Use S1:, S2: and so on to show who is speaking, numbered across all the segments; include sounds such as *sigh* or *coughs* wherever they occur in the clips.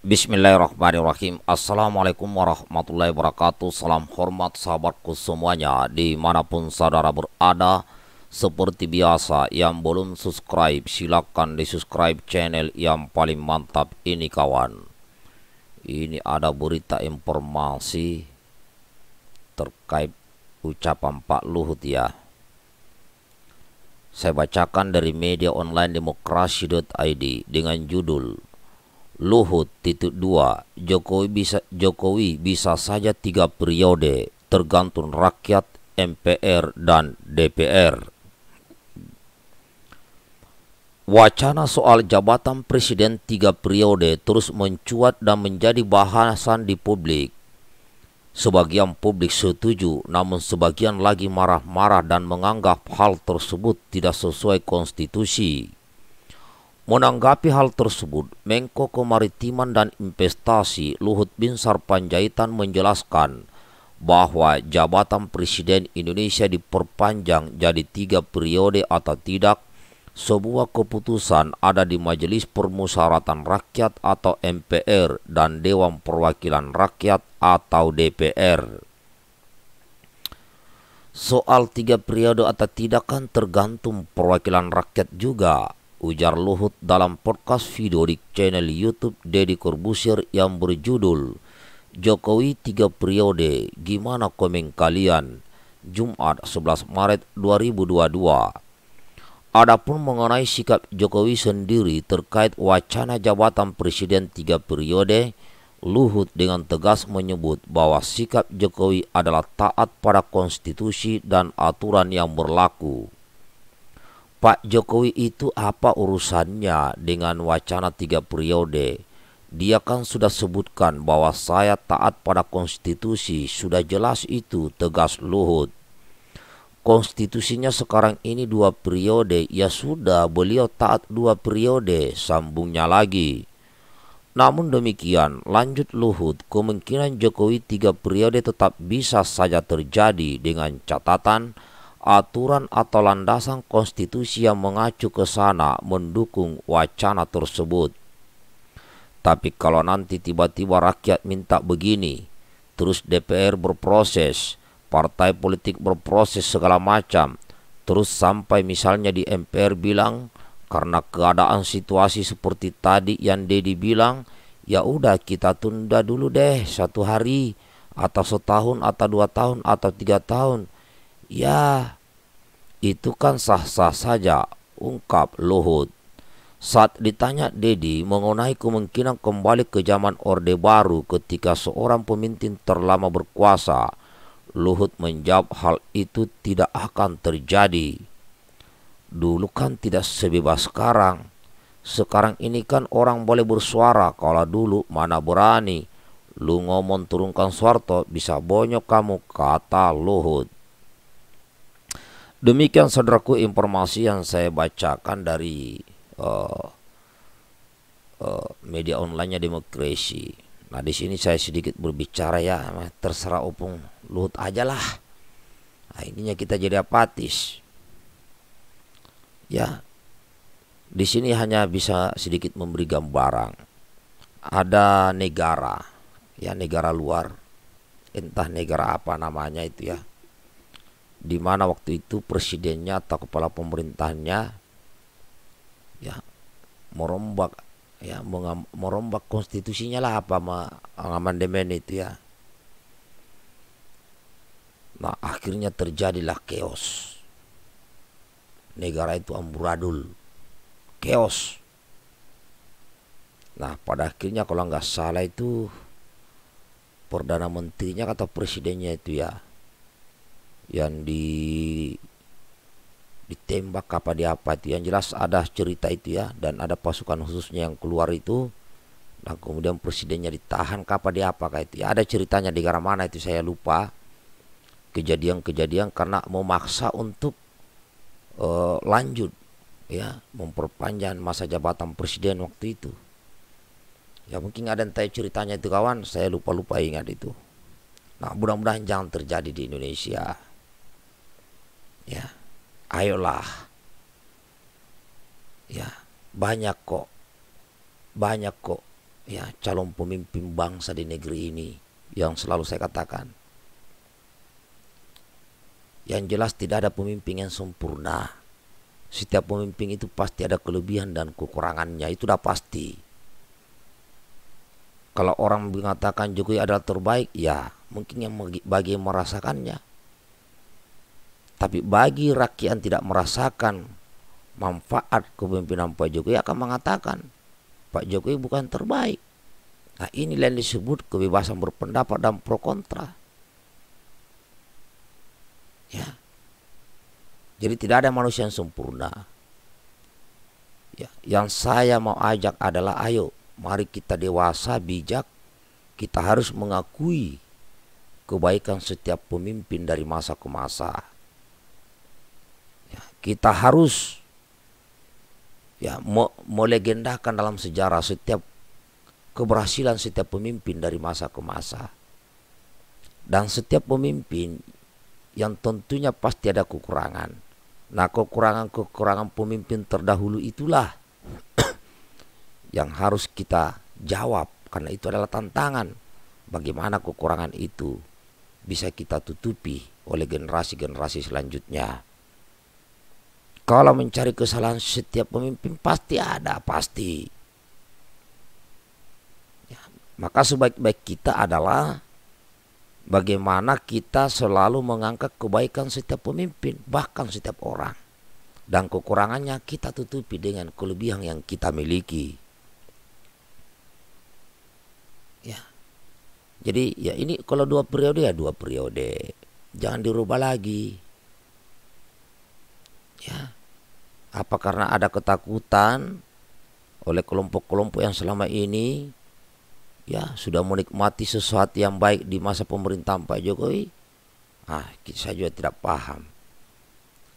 S1: Bismillahirrahmanirrahim Assalamualaikum warahmatullahi wabarakatuh Salam hormat sahabatku semuanya Dimanapun saudara berada Seperti biasa yang belum subscribe Silahkan di subscribe channel yang paling mantap ini kawan Ini ada berita informasi Terkait ucapan Pak Luhut ya Saya bacakan dari media online demokrasi.id dengan judul Luhut titik dua, Jokowi bisa Jokowi bisa saja tiga periode tergantung rakyat, MPR dan DPR. Wacana soal jabatan presiden tiga periode terus mencuat dan menjadi bahasan di publik. Sebagian publik setuju, namun sebagian lagi marah-marah dan menganggap hal tersebut tidak sesuai konstitusi. Menanggapi hal tersebut, Menko Kemaritiman dan Investasi Luhut Binsar Panjaitan menjelaskan bahwa jabatan Presiden Indonesia diperpanjang jadi tiga periode atau tidak, sebuah keputusan ada di Majelis Permusyawaratan Rakyat atau MPR dan Dewan Perwakilan Rakyat atau DPR. Soal tiga periode atau tidak kan tergantung perwakilan rakyat juga ujar Luhut dalam podcast video di channel YouTube Deddy Corbusier yang berjudul Jokowi tiga periode, gimana komen kalian? Jumat 11 Maret 2022. Adapun mengenai sikap Jokowi sendiri terkait wacana jabatan presiden tiga periode, Luhut dengan tegas menyebut bahwa sikap Jokowi adalah taat pada konstitusi dan aturan yang berlaku. Pak Jokowi itu apa urusannya dengan wacana tiga periode? Dia kan sudah sebutkan bahwa saya taat pada konstitusi, sudah jelas itu tegas Luhut. Konstitusinya sekarang ini dua periode, ya sudah beliau taat dua periode, sambungnya lagi. Namun demikian, lanjut Luhut, kemungkinan Jokowi tiga periode tetap bisa saja terjadi dengan catatan aturan atau landasan konstitusi yang mengacu ke sana mendukung wacana tersebut. Tapi kalau nanti tiba-tiba rakyat minta begini, terus DPR berproses, partai politik berproses segala macam, terus sampai misalnya di MPR bilang karena keadaan situasi seperti tadi yang Dedi bilang, ya udah kita tunda dulu deh satu hari atau setahun atau dua tahun atau tiga tahun Ya, itu kan sah-sah saja, ungkap Luhut. Saat ditanya Dedi mengenai kemungkinan kembali ke zaman Orde Baru ketika seorang pemimpin terlama berkuasa, Luhut menjawab hal itu tidak akan terjadi. Dulu kan tidak sebebas sekarang. Sekarang ini kan orang boleh bersuara kalau dulu mana berani. Lu ngomong turunkan Soeharto bisa bonyok kamu kata Luhut. Demikian saudaraku informasi yang saya bacakan dari uh, uh, media onlinenya demokrasi. Nah di sini saya sedikit berbicara ya, terserah opung Luhut aja lah. Nah, Akhirnya kita jadi apatis. Ya, di sini hanya bisa sedikit memberi gambaran. Ada negara, ya negara luar, entah negara apa namanya itu ya di mana waktu itu presidennya atau kepala pemerintahnya ya merombak ya merombak konstitusinya lah apa amandemen itu ya nah akhirnya terjadilah keos negara itu amburadul keos nah pada akhirnya kalau nggak salah itu perdana menterinya atau presidennya itu ya yang di ditembak apa di apa itu yang jelas ada cerita itu ya dan ada pasukan khususnya yang keluar itu dan kemudian presidennya ditahan apa di apa kayak itu ya ada ceritanya di negara mana itu saya lupa kejadian-kejadian karena memaksa untuk uh, lanjut ya memperpanjang masa jabatan presiden waktu itu ya mungkin ada yang tanya ceritanya itu kawan saya lupa-lupa ingat itu nah mudah-mudahan jangan terjadi di Indonesia Ya, ayolah. Ya, banyak kok. Banyak kok ya calon pemimpin bangsa di negeri ini yang selalu saya katakan. Yang jelas tidak ada pemimpin yang sempurna. Setiap pemimpin itu pasti ada kelebihan dan kekurangannya, itu udah pasti. Kalau orang mengatakan Jokowi adalah terbaik, ya mungkin yang bagi, merasakannya tapi bagi rakyat yang tidak merasakan manfaat kepemimpinan Pak Jokowi akan mengatakan Pak Jokowi bukan terbaik. Nah ini yang disebut kebebasan berpendapat dan pro kontra. Ya. Jadi tidak ada manusia yang sempurna. Ya, yang saya mau ajak adalah ayo mari kita dewasa bijak. Kita harus mengakui kebaikan setiap pemimpin dari masa ke masa kita harus ya melegendakan dalam sejarah setiap keberhasilan setiap pemimpin dari masa ke masa. Dan setiap pemimpin yang tentunya pasti ada kekurangan. Nah, kekurangan-kekurangan pemimpin terdahulu itulah *coughs* yang harus kita jawab karena itu adalah tantangan. Bagaimana kekurangan itu bisa kita tutupi oleh generasi-generasi selanjutnya. Kalau mencari kesalahan setiap pemimpin pasti ada, pasti. Ya, maka sebaik-baik kita adalah bagaimana kita selalu mengangkat kebaikan setiap pemimpin, bahkan setiap orang. Dan kekurangannya kita tutupi dengan kelebihan yang kita miliki. Ya. Jadi ya ini kalau dua periode ya dua periode. Jangan dirubah lagi. Ya. Apa karena ada ketakutan oleh kelompok-kelompok yang selama ini ya sudah menikmati sesuatu yang baik di masa pemerintahan Pak Jokowi? Ah, saya juga tidak paham.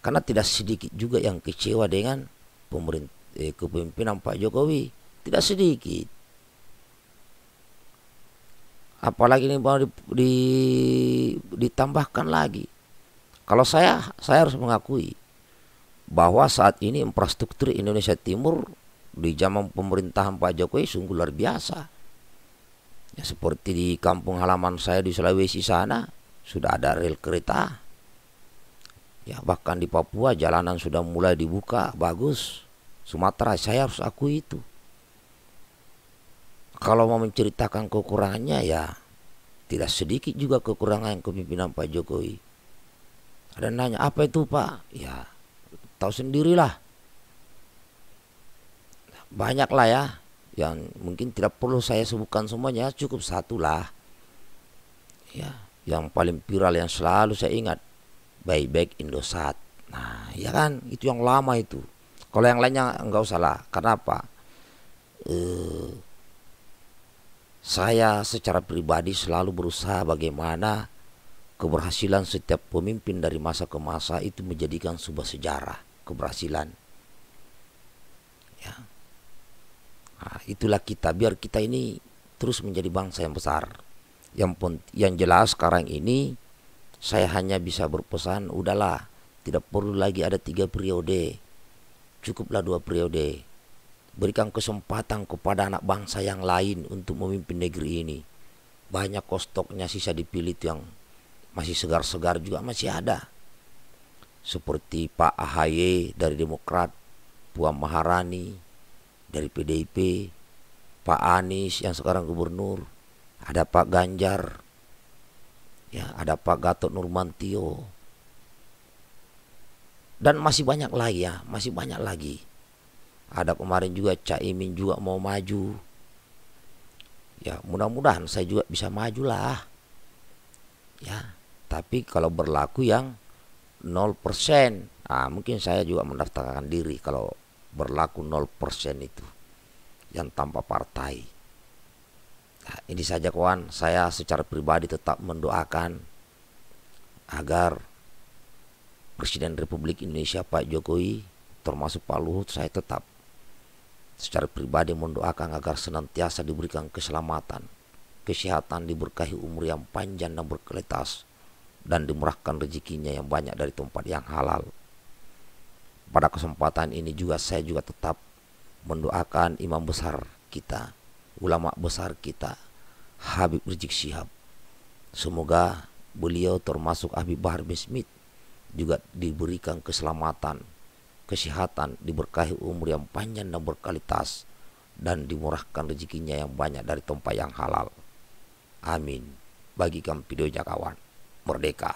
S1: Karena tidak sedikit juga yang kecewa dengan pemerintah eh, kepemimpinan Pak Jokowi, tidak sedikit. Apalagi ini mau ditambahkan lagi. Kalau saya, saya harus mengakui bahwa saat ini infrastruktur Indonesia Timur di zaman pemerintahan Pak Jokowi sungguh luar biasa. Ya, seperti di kampung halaman saya di Sulawesi sana sudah ada rel kereta. Ya bahkan di Papua jalanan sudah mulai dibuka bagus. Sumatera saya harus akui itu. Kalau mau menceritakan kekurangannya ya tidak sedikit juga kekurangan kepemimpinan Pak Jokowi. Ada nanya apa itu Pak? Ya tahu sendirilah. Banyaklah ya yang mungkin tidak perlu saya sebutkan semuanya, cukup satulah. Ya, yang paling viral yang selalu saya ingat baik-baik Indosat. Nah, ya kan itu yang lama itu. Kalau yang lainnya enggak usah lah. Kenapa? Eh, saya secara pribadi selalu berusaha bagaimana keberhasilan setiap pemimpin dari masa ke masa itu menjadikan sebuah sejarah keberhasilan. Ya. Nah, itulah kita. Biar kita ini terus menjadi bangsa yang besar. Yang pun, yang jelas sekarang ini saya hanya bisa berpesan, udahlah, tidak perlu lagi ada tiga periode, cukuplah dua periode. Berikan kesempatan kepada anak bangsa yang lain untuk memimpin negeri ini. Banyak kostoknya sisa dipilih yang masih segar-segar juga masih ada seperti Pak AHY dari Demokrat, Puan Maharani dari PDIP, Pak Anies yang sekarang gubernur, ada Pak Ganjar, ya ada Pak Gatot Nurmantio, dan masih banyak lagi ya, masih banyak lagi. Ada kemarin juga Caimin juga mau maju. Ya, mudah-mudahan saya juga bisa maju lah. Ya, tapi kalau berlaku yang 0%. Nah, mungkin saya juga mendaftarkan diri kalau berlaku 0% itu yang tanpa partai. Nah, ini saja kawan, saya secara pribadi tetap mendoakan agar Presiden Republik Indonesia Pak Jokowi termasuk Pak Luhut saya tetap secara pribadi mendoakan agar senantiasa diberikan keselamatan, kesehatan diberkahi umur yang panjang dan berkualitas dan dimurahkan rezekinya yang banyak dari tempat yang halal. Pada kesempatan ini juga saya juga tetap mendoakan imam besar kita, ulama besar kita, Habib Rizik Syihab. Semoga beliau termasuk Habib Bahar bin Smith juga diberikan keselamatan, kesehatan, diberkahi umur yang panjang dan berkualitas dan dimurahkan rezekinya yang banyak dari tempat yang halal. Amin. Bagikan videonya kawan merdeka.